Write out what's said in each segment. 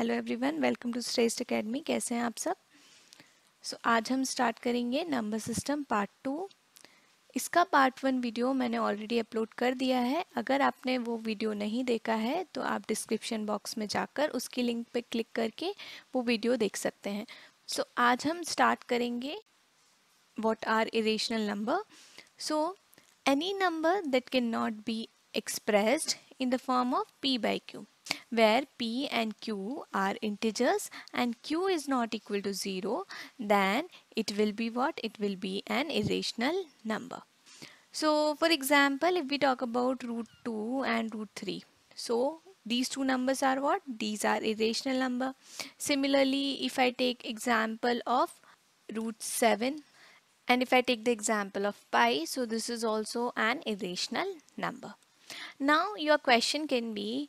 Hello everyone welcome to Shreshth Academy कैसे हैं आप सब सो so, आज हम स्टार्ट करेंगे नंबर सिस्टम पार्ट टू इसका पार्ट वन वीडियो मैंने ऑलरेडी अपलोड कर दिया है अगर आपने वो वीडियो नहीं देखा है तो आप डिस्क्रिप्शन बॉक्स में जाकर उसकी लिंक पे क्लिक करके वो वीडियो देख सकते हैं सो so, आज हम स्टार्ट करेंगे what are irrational number so any number that can not be expressed in the form of P by Q where p and q are integers and q is not equal to 0 then it will be what? It will be an irrational number. So for example if we talk about root 2 and root 3. So these two numbers are what? These are irrational number. Similarly if I take example of root 7 and if I take the example of pi so this is also an irrational number. Now your question can be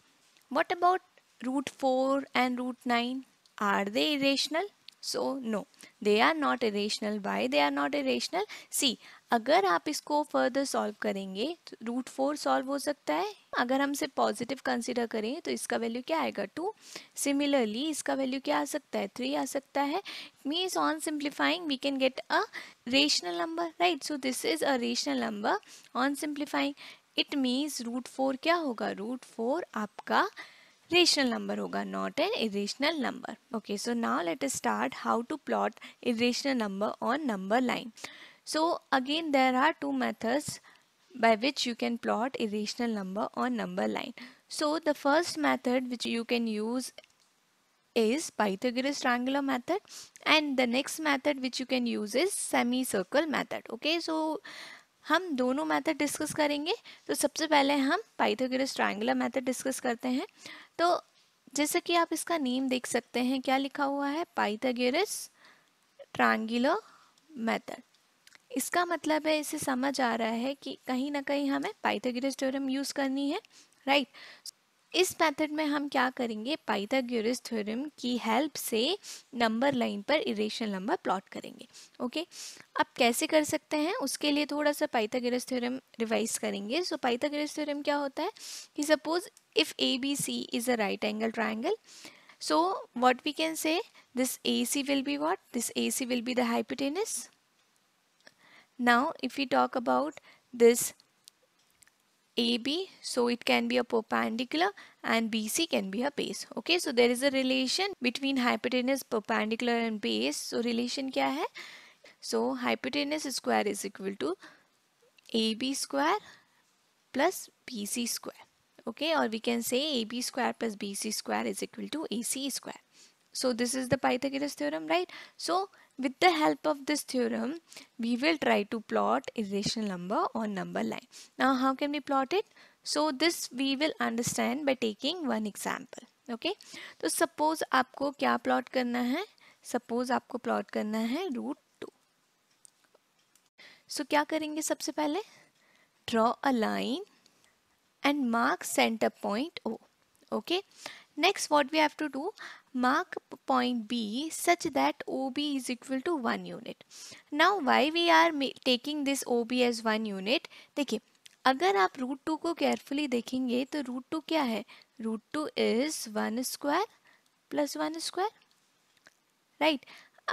What about root 4 and root 9? Are they irrational? So no they are not irrational why they are not irrational see अगर आप इसको further solve करेंगे तो root four solve हो सकता है अगर हम इसे पॉजिटिव कंसिडर करेंगे तो इसका वैल्यू क्या आएगा टू सिमिलरली इसका वैल्यू क्या आ सकता है थ्री आ सकता है means on simplifying we can get a rational number right so this is a rational number on simplifying it means root four क्या होगा रूट फोर आपका रेशनल नंबर होगा not an irrational number okay so now let us start how to plot irrational number on number line so again there are two methods by which you can plot irrational number on number line. So the first method which you can use is Pythagoras triangular method and the next method which you can use is semicircle method. Okay, so हम दोनों method discuss करेंगे तो सबसे पहले हम Pythagoras triangular method discuss करते हैं तो जैसे कि आप इसका नेम देख सकते हैं क्या लिखा हुआ है पाइथागोरस ट्रायंगुलर मेथड इसका मतलब है इसे समझ आ रहा है कि कहीं ना कहीं हमें पाइथागोरस थ्योरम यूज़ करनी है राइट right? इस मेथड में हम क्या करेंगे पाइथागोरस थ्योरम की हेल्प से नंबर लाइन पर इरेशनल नंबर प्लॉट करेंगे ओके अब कैसे कर सकते हैं उसके लिए थोड़ा सा पाइथागोरस थ्योरम रिवाइज करेंगे सो पाइथागोरस थ्योरम क्या होता है कि suppose if A B C is a right angle triangle we can say this A C will be what this A C will be the hypotenuse now if you talk about this AB so it can be a perpendicular and BC can be a base okay so there is a relation between hypotenuse perpendicular and base so relation kya hai so hypotenuse square is equal to AB square plus BC square okay or we can say AB square plus BC square is equal to AC square so this is the Pythagoras theorem right so With the help of this theorem, we will try to plot irrational number on number line. Now, how can we plot it? So, this we will understand by taking one example. Okay. so suppose aapko kya plot karna hai Suppose aapko plot karna hai root 2 so, kya karenge sabse pehle draw a line and mark center point O. Okay. Next, what we have to do, mark point B such that OB is equal to 1 unit. Now why we are taking this OB as 1 unit? देखिए अगर आप root two को carefully देखेंगे तो root two क्या है root two is one square plus one square right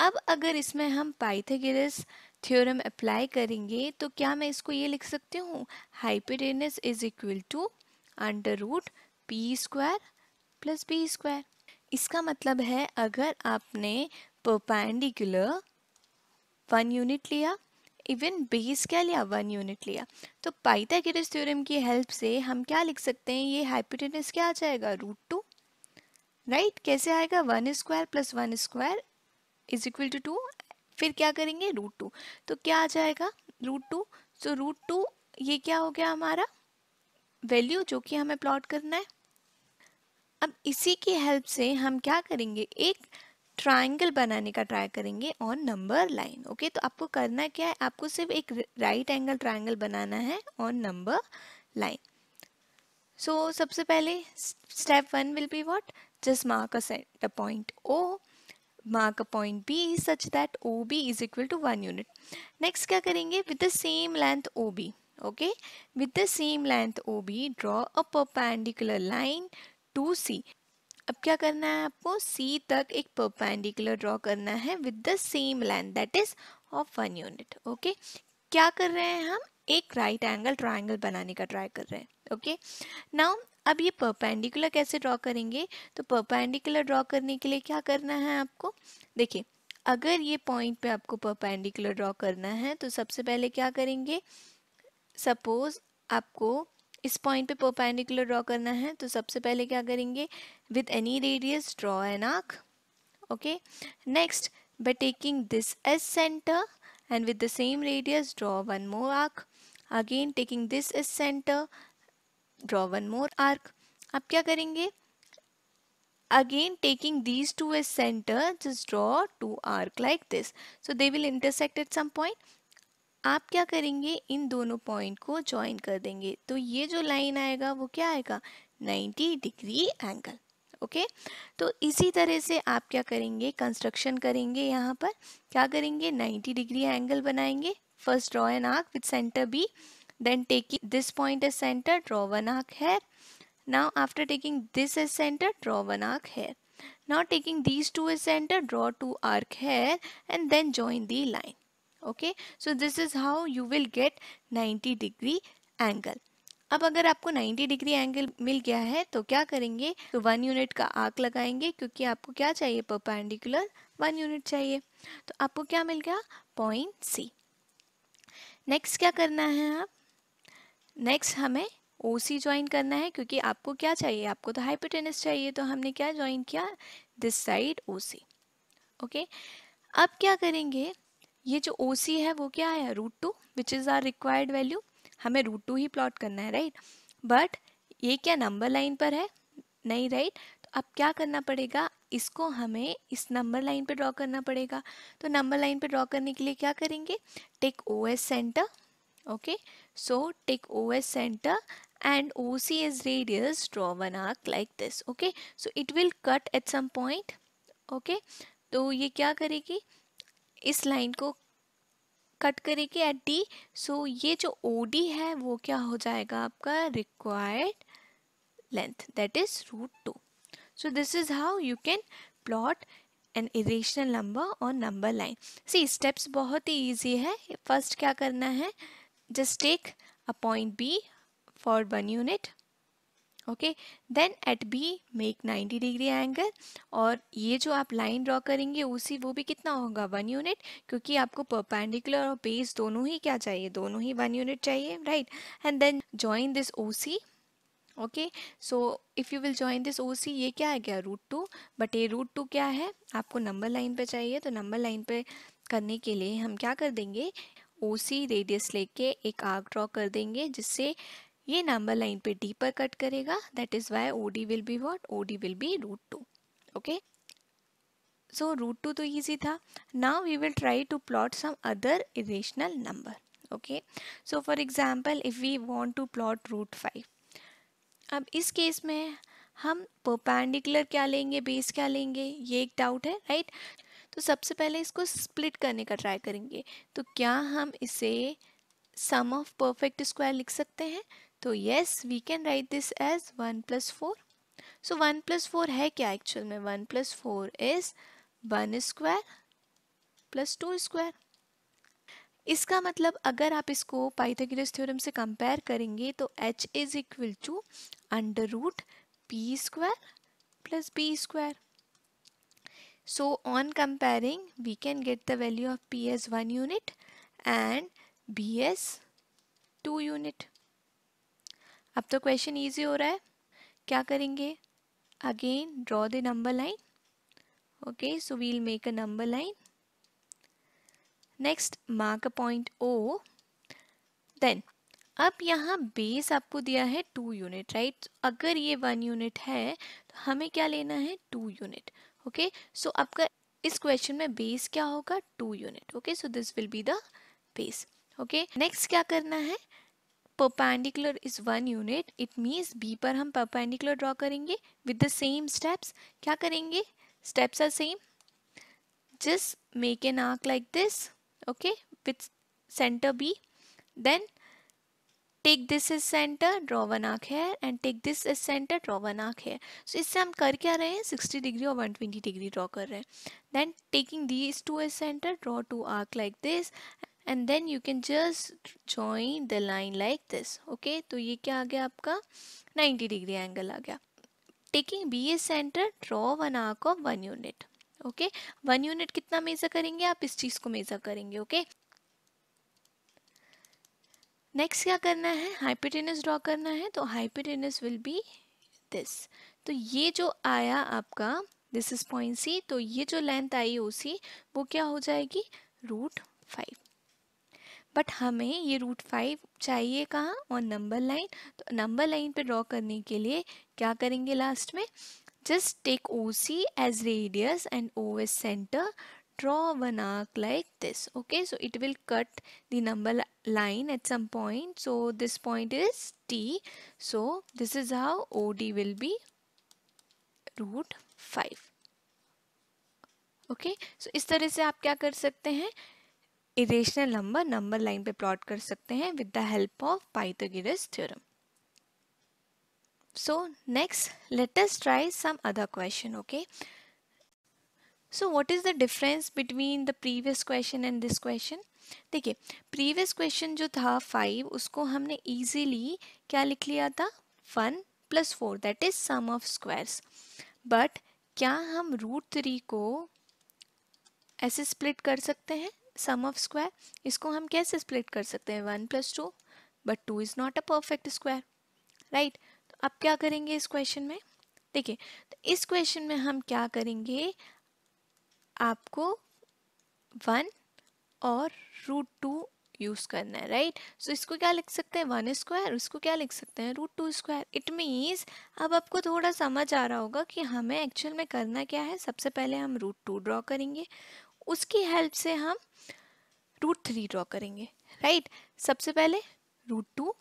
अब अगर इसमें हम पाइथागोरस थ्योरम अप्लाई करेंगे तो क्या मैं इसको ये लिख सकती हूँ hypotenuse is equal to under root P square plus B square इसका मतलब है अगर आपने परपेंडिकुलर वन यूनिट लिया इवन बेस क्या लिया वन यूनिट लिया तो पाइथागोरस थ्योरम की हेल्प से हम क्या लिख सकते हैं ये हाइपोटेनस क्या आ जाएगा रूट टू राइट कैसे आएगा one square plus one square is equal to two फिर क्या करेंगे रूट टू तो क्या आ जाएगा root two so root two ये क्या हो गया हमारा वैल्यू जो कि हमें प्लॉट करना है अब इसी की हेल्प से हम क्या करेंगे एक ट्राइंगल बनाने का ट्राई करेंगे ऑन नंबर लाइन ओके तो आपको करना क्या है आपको सिर्फ एक राइट एंगल ट्राइंगल बनाना है ऑन नंबर लाइन सो सबसे पहले step one will be what just mark a set a point O mark point B is such that O B is equal to one unit next क्या करेंगे with the same length O B okay with the same length O B draw a perpendicular line to C अब क्या करना है आपको सी तक एक perpendicular draw करना है with the same length that is of one unit okay क्या कर रहे हैं हम एक राइट एंगल ट्राइंगल बनाने का ट्राई कर रहे हैं ओके नाउ अब ये परपेंडिकुलर कैसे ड्रॉ करेंगे तो परपेंडिकुलर ड्रॉ करने के लिए क्या करना है आपको देखिए अगर ये पॉइंट पे आपको परपेंडिकुलर ड्रॉ करना है तो सबसे पहले क्या करेंगे सपोज आपको इस पॉइंट पे परपेंडिकुलर ड्रॉ करना है तो सबसे पहले क्या करेंगे with any radius draw an arc okay next by taking this as centre and with the same radius draw one more arc again taking this as centre draw one more arc आप क्या करेंगे again taking these two as centre just draw two arc like this so they will intersect at some point आप क्या करेंगे इन दोनों point को join कर देंगे तो ये जो लाइन आएगा वो क्या आएगा 90 डिग्री एंगल ओके तो इसी तरह से आप क्या करेंगे कंस्ट्रक्शन करेंगे यहाँ पर क्या करेंगे 90 डिग्री एंगल बनाएंगे first draw an arc with centre B then taking this point as centre draw one arc है now after taking this as centre draw one arc है now taking this two as centre draw two arc है and then join the line okay so this is how you will get 90 degree angle अब अगर आपको 90 degree angle मिल गया है तो क्या करेंगे तो वन यूनिट का आर्क लगाएंगे क्योंकि आपको क्या चाहिए परपेंडिकुलर वन यूनिट चाहिए तो आपको क्या मिल गया पॉइंट सी नेक्स्ट क्या करना है आप नेक्स्ट हमें ओ सी ज्वाइन करना है क्योंकि आपको क्या चाहिए आपको तो हाइपोटेनस चाहिए तो हमने क्या ज्वाइन किया this side O C okay अब क्या करेंगे ये जो ओ सी है वो क्या है root two which is our required value हमें रूट टू ही प्लॉट करना है राइट बट ये क्या नंबर लाइन पर है नहीं राइट तो अब क्या करना पड़ेगा इसको हमें इस नंबर लाइन पे ड्रॉ करना पड़ेगा तो नंबर लाइन पे ड्रॉ करने के लिए क्या करेंगे take O as centre okay so take O as centre and O C is radius draw one arc like this okay so it will cut at some point okay तो ये क्या करेगी इस लाइन को कट करेगी eight D so ये जो O D है वो क्या हो जाएगा आपका required length that is root two so this is how you can plot an irrational number और नंबर लाइन सी स्टेप्स बहुत ही ईजी है फर्स्ट क्या करना है just take a point B for one unit okay then at B make 90 degree angle और ये जो आप लाइन ड्रॉ करेंगे उसी वो भी कितना होगा वन यूनिट क्योंकि आपको परपेंडिकुलर और बेस दोनों ही क्या चाहिए दोनों ही वन यूनिट चाहिए right and then join this O C okay so if you will join this O C ये क्या है क्या रूट टू बट ये रूट टू क्या है आपको नंबर लाइन पे चाहिए तो नंबर लाइन पे करने के लिए हम क्या कर देंगे ओ सी रेडियस लेके एक आर्क ड्रॉ कर देंगे जिससे ये नंबर लाइन पे डी पर कट करेगा that is why O D will be what O D will be root two okay so root two तो ईजी था now we will try to plot some other irrational number okay so for example if we want to plot root five अब इस case में हम perpendicular क्या लेंगे base क्या लेंगे ये एक डाउट है राइट right? तो सबसे पहले इसको स्प्लिट करने का ट्राई करेंगे तो क्या हम इसे सम ऑफ परफेक्ट स्क्वायर लिख सकते हैं तो yes we can write this as one plus four so one plus four है क्या एक्चुअल में one plus four is one square plus two square इसका मतलब अगर आप इसको पाइथागोरस थ्योरम से कंपेयर करेंगे तो h is equal to under root P square plus B square so on comparing we can get the value of P as one unit and B as two unit अब तो question easy हो रहा है क्या करेंगे again draw the number line okay so we'll make a number line next mark a point O then अब यहाँ base आपको दिया है टू यूनिट राइट अगर ये वन यूनिट है तो हमें क्या लेना है टू यूनिट ओके सो आपका इस क्वेश्चन में बेस क्या होगा two unit okay so this will be the base okay next क्या करना है perpendicular is one unit it means B पर हम परपेंडिकुलर ड्रॉ करेंगे विद द सेम स्टेप्स क्या करेंगे steps are same just make an arc like this okay with center B then take this as center draw one arc here and take this as center draw one arc here so इससे हम कर क्या रहे हैं 60 degree और 120 degree draw कर रहे हैं then taking these two as center draw two arc like this and then you can just join the line like this okay तो ये क्या आ गया आपका 90 डिग्री एंगल आ गया taking B as centre draw one arc of one unit okay one unit कितना measure करेंगे आप इस चीज़ को मेजर करेंगे ओके okay? नेक्स्ट क्या करना है हाइपोटेनस ड्रॉ करना है तो हाइपोटेनस विल बी दिस तो ये जो आया आपका दिस इज पॉइंट सी तो ये जो लेंथ आई ओ सी वो क्या हो जाएगी रूट फाइव बट हमें ये रूट फाइव चाहिए कहाँ और नंबर लाइन तो नंबर लाइन पे ड्रॉ करने के लिए क्या करेंगे लास्ट में just take O C as radius and O as centre draw one arc like this okay so it will cut the number line at some point so this point is T so this is how O D will be root five okay so इस तरह से आप क्या कर सकते हैं irrational number number line पे plot कर सकते हैं with the help of Pythagoras theorem so next latest try some other question okay so what is the difference between the previous question and this question देखिए previous question जो था five उसको हमने easily क्या लिख लिया था one plus four that is sum of squares but क्या हम रूट थ्री को ऐसे स्प्लिट कर सकते हैं सम ऑफ स्क्वायर इसको हम कैसे स्प्लिट कर सकते हैं one plus two but two is not a perfect square right तो अब क्या करेंगे इस क्वेश्चन में देखिए तो इस क्वेश्चन में हम क्या करेंगे आपको वन और रूट टू यूज़ करना है राइट right? सो so, इसको क्या लिख सकते हैं वन स्क्वायर इसको क्या लिख सकते हैं root two square it means अब आपको थोड़ा समझ आ रहा होगा कि हमें एक्चुअल में करना क्या है सबसे पहले हम रूट टू ड्रॉ करेंगे उसकी हेल्प से हम रूट थ्री ड्रॉ करेंगे राइट सबसे पहले रूट टू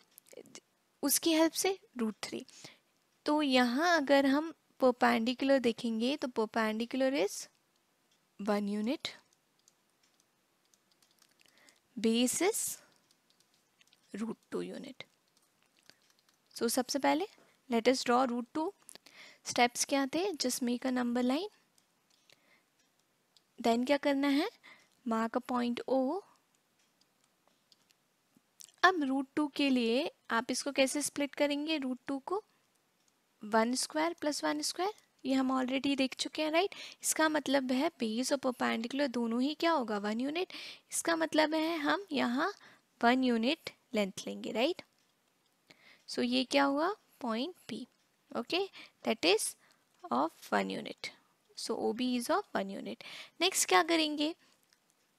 उसकी हेल्प से रूट थ्री तो यहाँ अगर हम पोपैंडिकुलर देखेंगे तो perpendicular is one unit base is root two unit so सबसे पहले let us draw root two steps क्या थे just make a number line then क्या करना है मार्क अ पॉइंट ओ अब रूट टू के लिए आप इसको कैसे स्प्लिट करेंगे रूट टू को one square plus one square ये हम ऑलरेडी देख चुके हैं राइट इसका मतलब है बेस और परपेंडिकुलर दोनों ही क्या होगा वन यूनिट इसका मतलब है हम यहाँ वन यूनिट लेंथ लेंगे राइट सो so, ये क्या हुआ point P okay that is of one unit so O B is of one unit next क्या करेंगे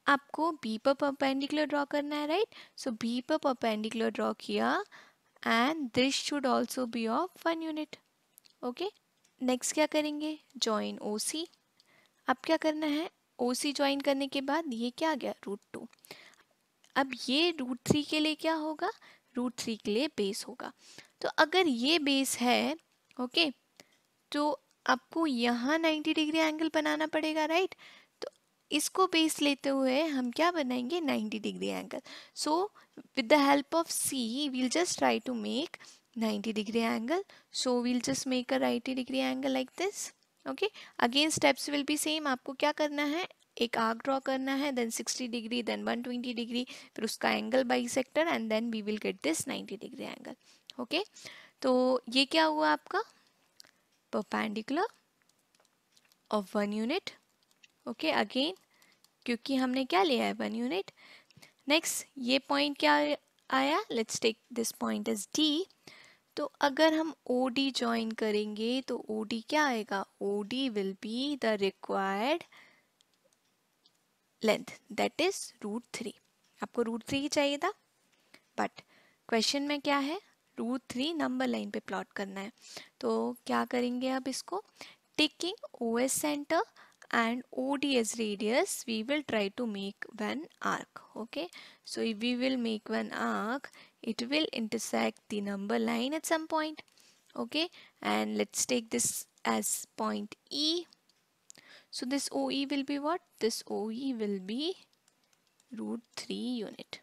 आपको बी पर परपेंडिकुलर ड्रॉ करना है राइट सो बी पर परपेंडिकुलर ड्रॉ किया and this should also be of one unit okay next क्या करेंगे जॉइन ओ सी अब क्या करना है ओ सी ज्वाइन करने के बाद ये क्या आ गया रूट टू अब ये रूट थ्री के लिए क्या होगा रूट थ्री के लिए बेस होगा तो अगर ये बेस है ओके okay, तो आपको यहाँ 90 डिग्री एंगल बनाना पड़ेगा राइट तो इसको बेस लेते हुए हम क्या बनाएंगे 90 degree angle so with the help of C we'll just try to make 90 degree angle so we'll just make a ninety degree angle like this okay again steps will be same आपको क्या करना है एक आग draw करना है then 60 degree then 120 degree फिर उसका angle bisector and then we will get this 90 degree angle okay तो ये क्या हुआ आपका perpendicular of one unit okay okay, again क्योंकि हमने क्या लिया है वन यूनिट नेक्स्ट ये पॉइंट क्या आया let's take this point is D तो अगर हम ओ डी ज्वाइन करेंगे तो ओ डी क्या आएगा O D will be the required length that is root three आपको रूट थ्री ही चाहिए था बट क्वेश्चन में क्या है टू थ्री नंबर लाइन पे प्लॉट करना है तो क्या करेंगे अब इसको taking O as centre and O D as radius we will try to make one arc okay so if we will make one arc it will intersect the number line at some point okay and let's take this as point E so this O E will be what this O E will be root three unit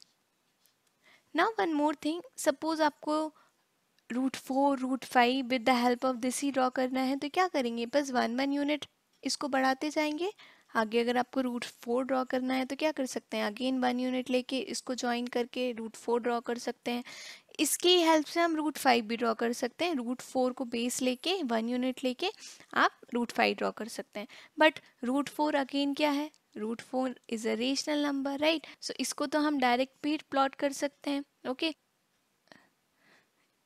ना one more thing suppose आपको root four root five with the help of this ही draw करना है तो क्या करेंगे बस one one unit इसको बढ़ाते जाएंगे आगे अगर आपको रूट फोर ड्रॉ करना है तो क्या कर सकते हैं अगेन वन यूनिट लेके इसको ज्वाइन करके रूट फोर ड्रॉ कर सकते हैं इसकी हेल्प से हम रूट फाइव भी ड्रॉ कर सकते हैं रूट फोर को बेस लेके वन यूनिट लेके आप रूट फाइव ड्रॉ कर सकते हैं बट रूट फोर अगेन क्या है root four is a rational number right so इसको तो हम डायरेक्ट भी प्लॉट कर सकते हैं okay okay?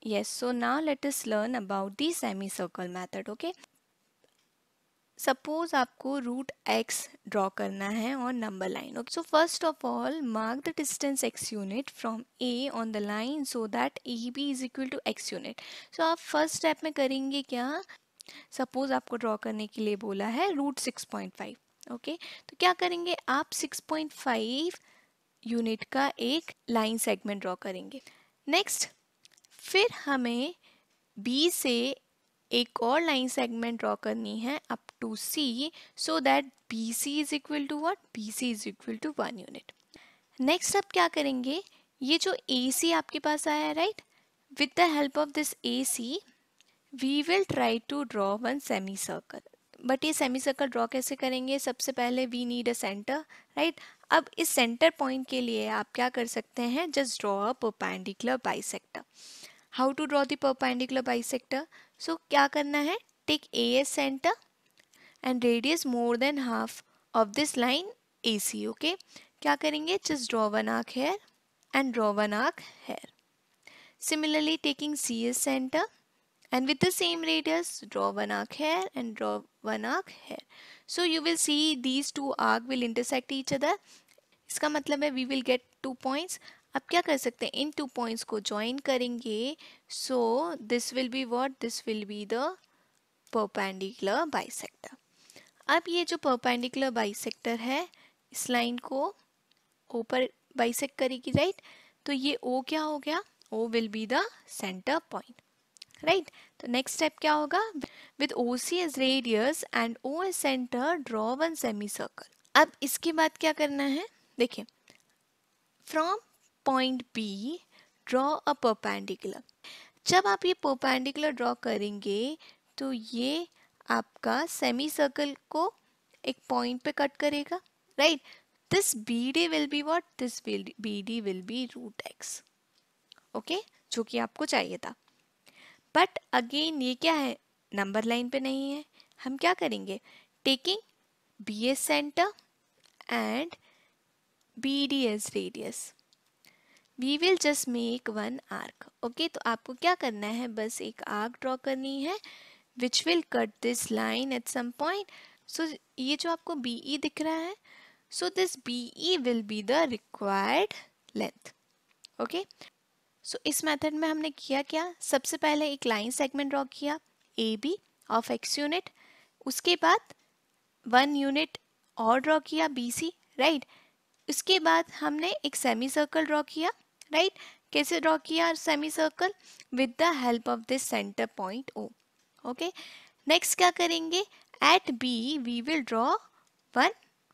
Yes, so now let us learn about the semicircle method, okay? Suppose आपको रूट एक्स ड्रॉ करना है और number line okay so first of all mark the distance x unit from A on the line so that A B is equal to x unit so आप first step में करेंगे क्या suppose आपको draw करने के लिए बोला है root six point five okay तो क्या करेंगे आप सिक्स पॉइंट फाइव यूनिट का एक लाइन सेगमेंट ड्रॉ करेंगे नेक्स्ट फिर हमें बी से एक और लाइन सेगमेंट ड्रॉ करनी है up to C so that B C is equal to what B C is equal to one unit next आप क्या करेंगे ये जो ए सी आपके पास आया है right with the help of this A C we will try to draw one semi circle but ये सेमी सर्कल ड्रॉ कैसे करेंगे सबसे पहले we need a center right अब इस सेंटर पॉइंट के लिए आप क्या कर सकते हैं just draw a bisector how to draw the perpendicular sector so क्या करना है take A as centre and radius more than half of this line A C okay क्या करेंगे just draw one arc here and draw one arc here similarly taking C as centre and with the same radius draw one arc here and draw one arc here so you will see these two arc will intersect each other इसका मतलब है we will get two points अब क्या कर सकते हैं इन two points को ज्वाइन करेंगे so this will be what this will be the perpendicular bisector अब ये जो परपेंडिकुलर बाइसेक्टर है इस लाइन को ऊपर बाइसेक्ट करेगी राइट तो ये ओ क्या हो गया O will be the center point right तो नेक्स्ट स्टेप क्या होगा with O C as radius and O as centre draw one semi circle अब इसके बाद क्या करना है देखिए from point B draw a perpendicular जब आप ये परपेंडिकुलर ड्रॉ करेंगे तो ये आपका सेमी सर्कल को एक पॉइंट पे कट करेगा right this B D will be what this B D will be root x okay जो कि आपको चाहिए था बट अगेन ये क्या है नंबर लाइन पे नहीं है हम क्या करेंगे taking B as centre and B D as radius we will just make one arc okay तो आपको क्या करना है बस एक आर्क ड्रॉ करनी है which will cut this line at some point so ये जो आपको बी ई e दिख रहा है so this B E will be the required length okay so इस मेथड में हमने किया क्या सबसे पहले एक लाइन सेगमेंट ड्रॉ किया A B of x unit उसके बाद वन यूनिट और ड्रॉ किया बी सी राइट उसके बाद हमने एक सेमी सर्कल ड्रॉ किया राइट कैसे ड्रॉ किया semi circle with the help of this center point O okay next क्या करेंगे at B we will draw one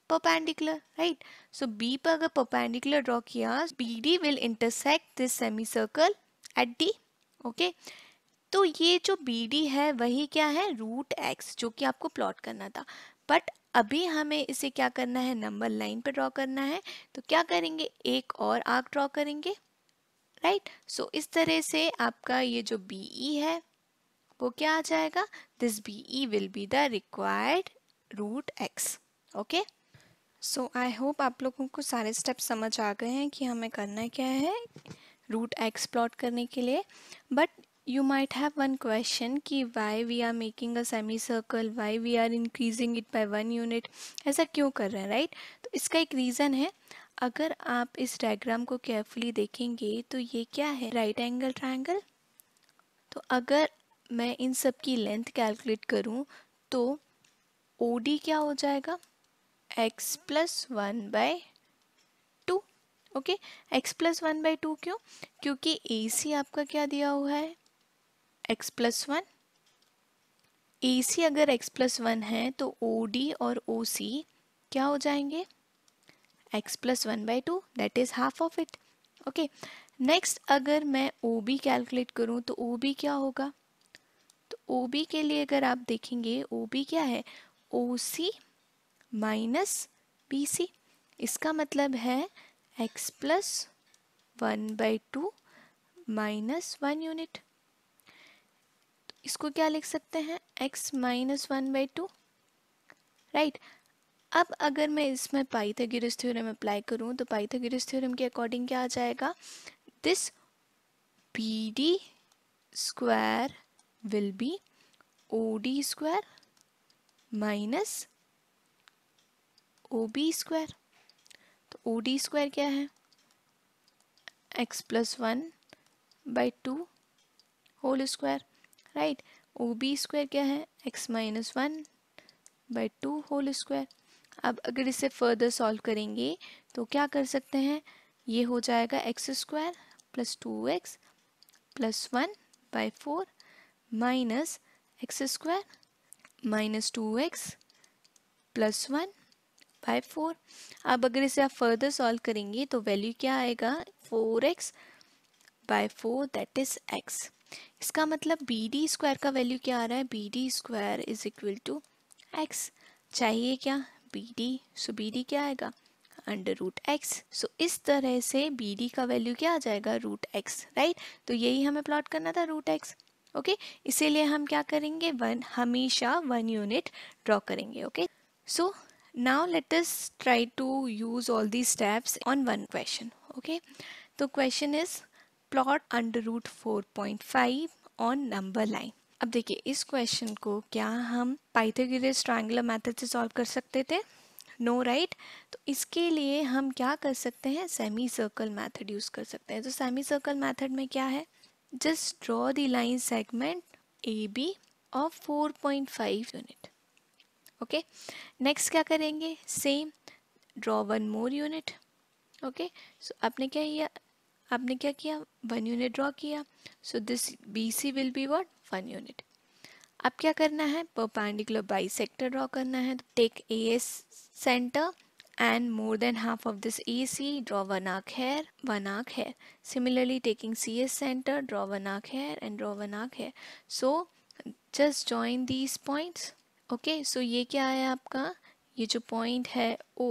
perpendicular right so B पर अगर पोपेंडिकुलर ड्रॉ किया B D will intersect this semi circle at D okay तो ये जो B D है वही क्या है रूट एक्स जो कि आपको प्लॉट करना था बट अभी हमें इसे क्या करना है नंबर लाइन पर ड्रॉ करना है तो क्या करेंगे एक और आर्क ड्रॉ करेंगे राइट right? सो so, इस तरह से आपका ये जो बी ई e है वो क्या आ जाएगा this B E will be the required root x okay so I hope आप लोगों को सारे स्टेप समझ आ गए हैं कि हमें करना क्या है रूट एक्स प्लॉट करने के लिए but you might have one question कि why we are making a semi circle why we are increasing it by one unit ऐसा क्यों कर रहे हैं राइट right? तो इसका एक रीज़न है अगर आप इस डायग्राम को केयरफुली देखेंगे तो ये क्या है राइट एंगल ट्राइंगल तो अगर मैं इन सब की लेंथ कैलकुलेट करूं तो ओ डी क्या हो जाएगा x plus one by two okay x plus one by two क्यों क्योंकि ए सी आपका क्या दिया हुआ है x plus one A C अगर एक्स प्लस वन है तो ओ डी और ओ सी क्या हो जाएंगे x plus one by two that is half of it okay next अगर मैं ओ बी कैलकुलेट करूँ तो ओ बी क्या होगा तो ओ बी के लिए अगर आप देखेंगे ओ बी क्या है ओ सी माइनस बी सी इसका मतलब है x plus one by two minus one unit इसको क्या लिख सकते हैं x minus one by two right अब अगर मैं इसमें पाइथागोरस थ्योरम अप्लाई करूँ तो पाइथागोरस थ्योरम के अकॉर्डिंग क्या आ जाएगा this B D square will be O D square minus O B square तो ओ डी स्क्वायर क्या है x plus one by two whole square right O B square क्या है x minus one by two whole square अब अगर इसे further solve करेंगे तो क्या कर सकते हैं ये हो जाएगा x square plus two x plus one by four minus x square minus two x plus one by four अब अगर इसे आप फर्दर सॉल्व करेंगे तो वैल्यू क्या आएगा four x by four that is x इसका मतलब बी डी स्क्वायर का वैल्यू क्या आ रहा है B D square is equal to x चाहिए क्या B D so B D क्या आएगा अंडर रूट एक्स सो इस तरह से बी डी का वैल्यू क्या आ जाएगा रूट एक्स राइट तो यही हमें प्लॉट करना था रूट एक्स ओके इसीलिए हम क्या करेंगे वन हमेशा वन यूनिट ड्रॉ करेंगे okay so now let us try to use all the steps on one question okay तो question is plot under root four point five on number line अब देखिए इस क्वेश्चन को क्या हम Pythagoras triangular method से solve कर सकते थे नो no, राइट right? तो इसके लिए हम क्या कर सकते हैं सेमी सर्कल मेथड यूज़ कर सकते हैं तो सेमी सर्कल मेथड में क्या है just draw the line segment A B of 4.5 unit okay next क्या करेंगे same draw one more unit okay so आपने क्या किया आपने क्या किया वन यूनिट ड्रॉ किया so this B C will be what one unit अब क्या करना है परपेंडिकुलर बाई सेक्टर ड्रॉ करना है तो take A as centre and more than half of this A C draw one arc here one arc here similarly taking C as center draw one arc here and draw one arc here so just join these points okay so ये क्या है आपका ये जो point है ओ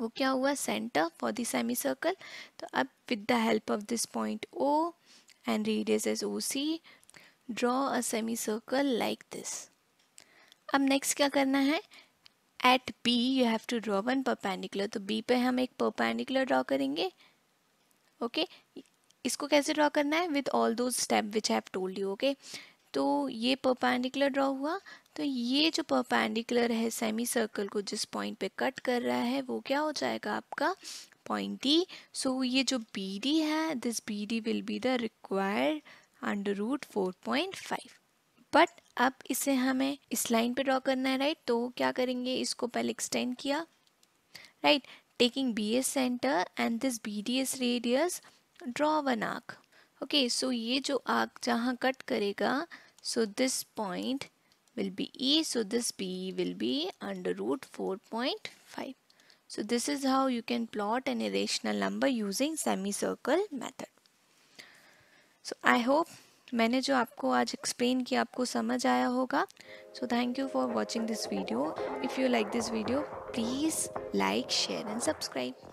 वो क्या हुआ center for the semi circle तो अब with the help of this point O and radius is O C draw a semi circle like this अब नेक्स्ट क्या करना है at B you have to draw one perpendicular तो B पे हम एक परपेंडिकुलर ड्रॉ करेंगे ओके okay? इसको कैसे ड्रॉ करना है विद ऑल दो step which have told you okay तो ये परपेंडिकुलर ड्रॉ हुआ तो ये जो परपेंडिकुलर है सेमी सर्कल को जिस पॉइंट पे कट कर रहा है वो क्या हो जाएगा आपका पॉइंट डी सो ये जो बी डी है this B D will be the required under root four point five but अब इसे हमें इस लाइन पे ड्रॉ करना है राइट right? तो क्या करेंगे इसको पहले एक्सटेंड किया right taking B as centre and this B D as radius draw one arc okay so ये जो आर्क जहाँ कट करेगा so this point will be so this B will be under root four point five so this is how you can plot an irrational number using semi circle method so I hope मैंने जो आपको आज explain किया आपको समझ आया होगा so thank you for watching this video if you like this video please like share and subscribe